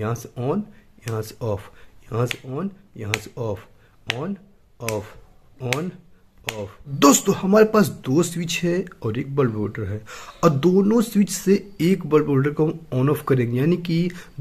यहाँ से ऑन यहाँ से ऑफ यहाँ से ऑन यहाँ से off on off on off दोस्तों हमारे पास दो स्विच है और एक बल्ब होल्डर है और दोनों स्विच से एक बल्ब होल्डर को हम ऑन ऑफ करेंगे यानी कि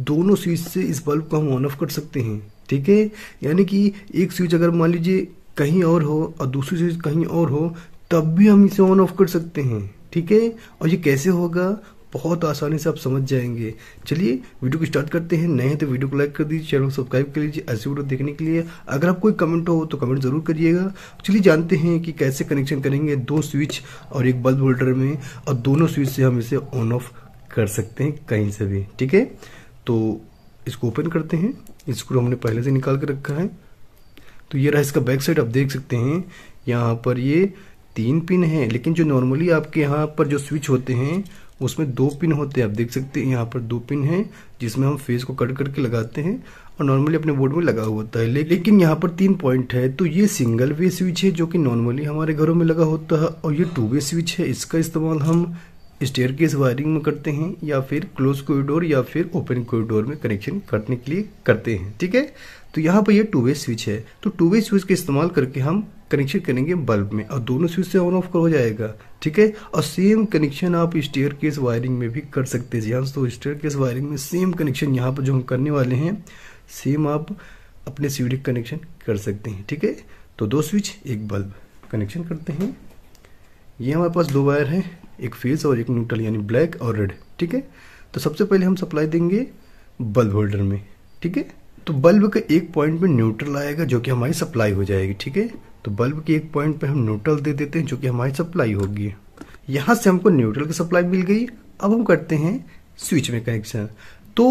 दोनों स्विच से इस बल्ब को हम ऑन ऑफ कर सकते हैं ठीक है यानी कि एक स्विच अगर मान लीजिए कहीं और हो और दूसरी स्विच कहीं और हो तब भी हम इसे ऑन ऑफ कर सकते हैं ठीक है और ये कैसे होगा बहुत आसानी से आप समझ जाएंगे चलिए वीडियो को स्टार्ट करते हैं नए हैं तो वीडियो को लाइक कर दीजिए चैनल को सब्सक्राइब कर लीजिए ऐसी वीडियो देखने के लिए अगर आप कोई कमेंट हो तो कमेंट जरूर करिएगा चलिए जानते हैं कि कैसे कनेक्शन करेंगे दो स्विच और एक बल्ब होल्डर में और दोनों स्विच से हम इसे ऑन ऑफ कर सकते हैं कहीं से भी ठीक है तो इसको ओपन करते हैं इसको हमने पहले से निकाल कर रखा है तो ये रहा इसका बैक साइड आप देख सकते हैं यहाँ पर ये तीन पिन है लेकिन जो नॉर्मली आपके यहाँ पर जो स्विच होते हैं उसमें दो पिन होते हैं आप देख सकते हैं यहाँ पर दो पिन है जिसमें हम फेस को कट करके लगाते हैं और नॉर्मली अपने बोर्ड में लगा होता है लेकिन यहाँ पर तीन पॉइंट है तो ये सिंगल वे स्विच है जो कि नॉर्मली हमारे घरों में लगा होता है और ये टू वे स्विच है इसका इस्तेमाल हम स्टेयर केस वायरिंग में करते हैं या फिर क्लोज कोरिडोर या फिर ओपन कोरिडोर में कनेक्शन करने के लिए करते हैं ठीक है तो यहाँ पर यह टू वे स्विच है तो टू वे स्विच का इस्तेमाल करके हम कनेक्शन करेंगे बल्ब में और दोनों स्विच से ऑन ऑफ हो जाएगा ठीक है और सेम कनेक्शन आप स्टेयर केस वायरिंग में भी कर सकते हैं हाँ, तो स्टेयर केस वायरिंग में सेम कनेक्शन यहाँ पर जो हम करने वाले हैं सेम आप अपने सीढ़ी कनेक्शन कर सकते हैं ठीक है तो दो स्विच एक बल्ब कनेक्शन करते हैं ये हमारे पास दो वायर है एक फेस और एक न्यूट्रल यानी ब्लैक और रेड ठीक है तो सबसे पहले हम सप्लाई देंगे बल्ब होल्डर में ठीक है तो बल्ब का एक पॉइंट में न्यूट्रल आएगा जो कि हमारी सप्लाई हो जाएगी ठीक है तो बल्ब के एक पॉइंट पे हम न्यूट्रल दे देते हैं जो कि हमारी सप्लाई होगी यहां से हमको न्यूट्रल की सप्लाई मिल गई अब हम करते हैं स्विच में कनेक्शन तो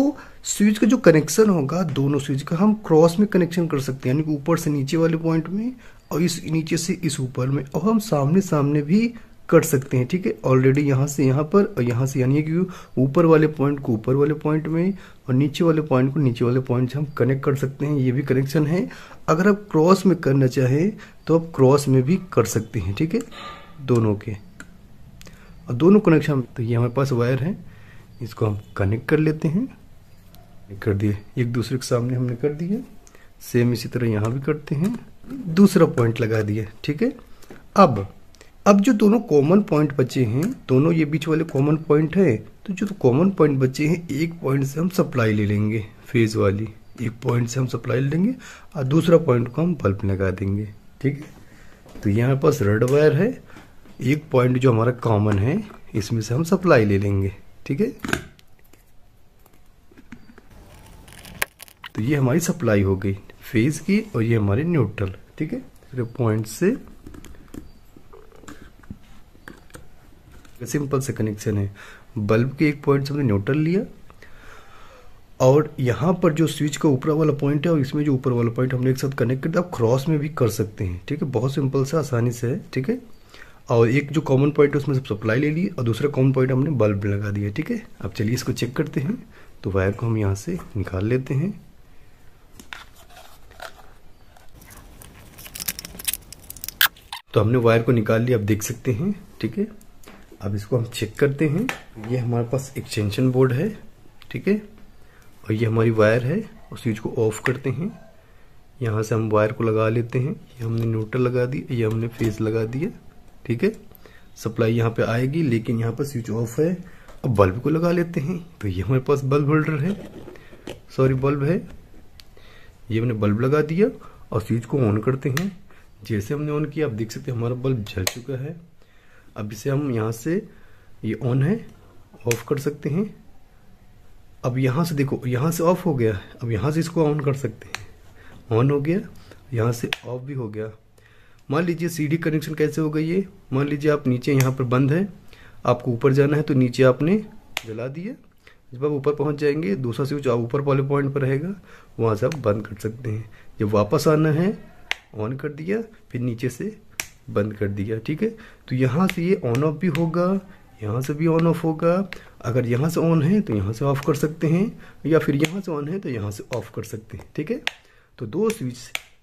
स्विच का जो कनेक्शन होगा दोनों स्विच का हम क्रॉस में कनेक्शन कर सकते हैं यानी कि ऊपर से नीचे वाले पॉइंट में और इस नीचे से इस ऊपर में और हम सामने सामने भी कट सकते हैं ठीक है ऑलरेडी यहाँ से यहाँ पर और यहाँ से यानी कि ऊपर वाले पॉइंट को ऊपर वाले पॉइंट में और नीचे वाले पॉइंट को नीचे वाले पॉइंट से हम कनेक्ट कर सकते हैं ये भी कनेक्शन है अगर आप क्रॉस में करना चाहें तो आप क्रॉस में भी कर सकते हैं ठीक है दोनों के और दोनों कनेक्शन तो ये हमारे पास वायर है इसको हम कनेक्ट कर लेते हैं कर दिए एक दूसरे के सामने हमने कर दिए सेम इसी तरह यहाँ भी करते हैं दूसरा पॉइंट लगा दिए ठीक है अब अब जो दोनों कॉमन पॉइंट बचे हैं दोनों ये बीच वाले कॉमन पॉइंट है तो जो तो कॉमन पॉइंट बचे हैं एक पॉइंट से हम सप्लाई ले लेंगे फेज वाली एक पॉइंट से हम सप्लाई ले लेंगे और दूसरा पॉइंट को हम बल्ब लगा देंगे ठीक है तो यहाँ पास रेड वायर है एक पॉइंट जो हमारा कॉमन है इसमें से हम सप्लाई ले लेंगे ठीक है तो ये हमारी सप्लाई हो गई फेज की और ये हमारे न्यूट्रल ठीक है पॉइंट तो से सिंपल से कनेक्शन है बल्ब के एक पॉइंट से हमने न्यूट्रल लिया और यहाँ पर जो स्विच का ऊपर वाला पॉइंट है और इसमें जो ऊपर वाला पॉइंट हमने एक साथ कनेक्ट कर दिया आप क्रॉस में भी कर सकते हैं ठीक है बहुत सिंपल से आसानी से है ठीक है और एक जो कॉमन पॉइंट है उसमें सब सप्लाई ले ली और दूसरा कॉमन पॉइंट हमने बल्ब लगा दिया ठीक है अब चलिए इसको चेक करते हैं तो वायर को हम यहाँ से निकाल लेते हैं तो हमने वायर को निकाल लिया आप देख सकते हैं ठीक है अब इसको हम चेक करते हैं ये हमारे पास एक्सटेंशन बोर्ड है ठीक है और ये हमारी वायर है और स्विच को ऑफ करते हैं यहाँ से हम वायर को लगा लेते हैं ये हमने न्यूट्रल लगा दी ये हमने फेज लगा दिया ठीक है सप्लाई यहाँ पे आएगी लेकिन यहाँ पर स्विच ऑफ है अब बल्ब को लगा लेते हैं तो ये हमारे पास बल्ब होल्डर है सॉरी बल्ब है ये हमने बल्ब लगा दिया और स्विच को ऑन करते हैं जैसे हमने ऑन किया आप देख सकते हैं हमारा बल्ब जल चुका है अब इसे हम यहाँ से ये ऑन है ऑफ कर सकते हैं अब यहाँ से देखो यहाँ से ऑफ हो गया अब यहाँ से इसको ऑन कर सकते हैं ऑन हो गया यहाँ से ऑफ भी हो गया मान लीजिए सीडी कनेक्शन कैसे हो गई ये मान लीजिए आप नीचे यहाँ पर बंद है आपको ऊपर जाना है तो नीचे आपने जला दिया जब आप ऊपर पहुँच जाएंगे दूसरा स्विच आप ऊपर वाले पॉइंट पर रहेगा वहाँ से आप बंद कर सकते हैं जब वापस आना है ऑन कर दिया फिर नीचे से बंद कर दिया ठीक है तो यहाँ से ये ऑन ऑफ भी होगा यहाँ से भी ऑन ऑफ होगा अगर यहाँ से ऑन है तो यहाँ से ऑफ कर सकते हैं या फिर यहाँ से ऑन है तो यहाँ से ऑफ कर सकते हैं ठीक है तो दो स्विच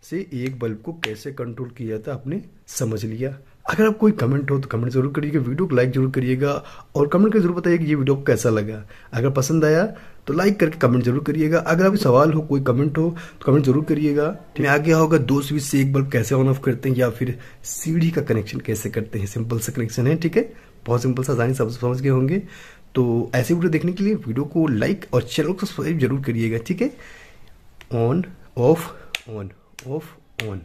से एक बल्ब को कैसे कंट्रोल किया जाता आपने समझ लिया अगर आप कोई कमेंट हो तो कमेंट जरूर करिएगा वीडियो को लाइक जरूर करिएगा और कमेंट करके जरूर बताइए कि ये वीडियो को कैसा लगा अगर पसंद आया तो लाइक करके कमेंट जरूर करिएगा अगर आप सवाल हो कोई कमेंट हो तो कमेंट जरूर करिएगा मैं आगे होगा दो स्विच से एक बल्ब कैसे ऑन ऑफ करते हैं या फिर सीढ़ी का कनेक्शन कैसे करते हैं सिंपल सा कनेक्शन है ठीक है बहुत सिंपल सा आसानी सब समझ गए होंगे तो ऐसे वीडियो देखने के लिए वीडियो को लाइक और चैनल को सब्सक्राइब जरूर करिएगा ठीक है on off on off on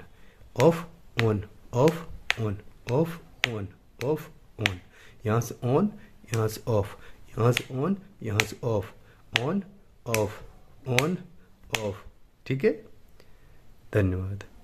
off on off on off on off on यहाँ से ऑन यहाँ से ऑफ यहाँ से ऑन यहाँ से off on off on off ठीक है धन्यवाद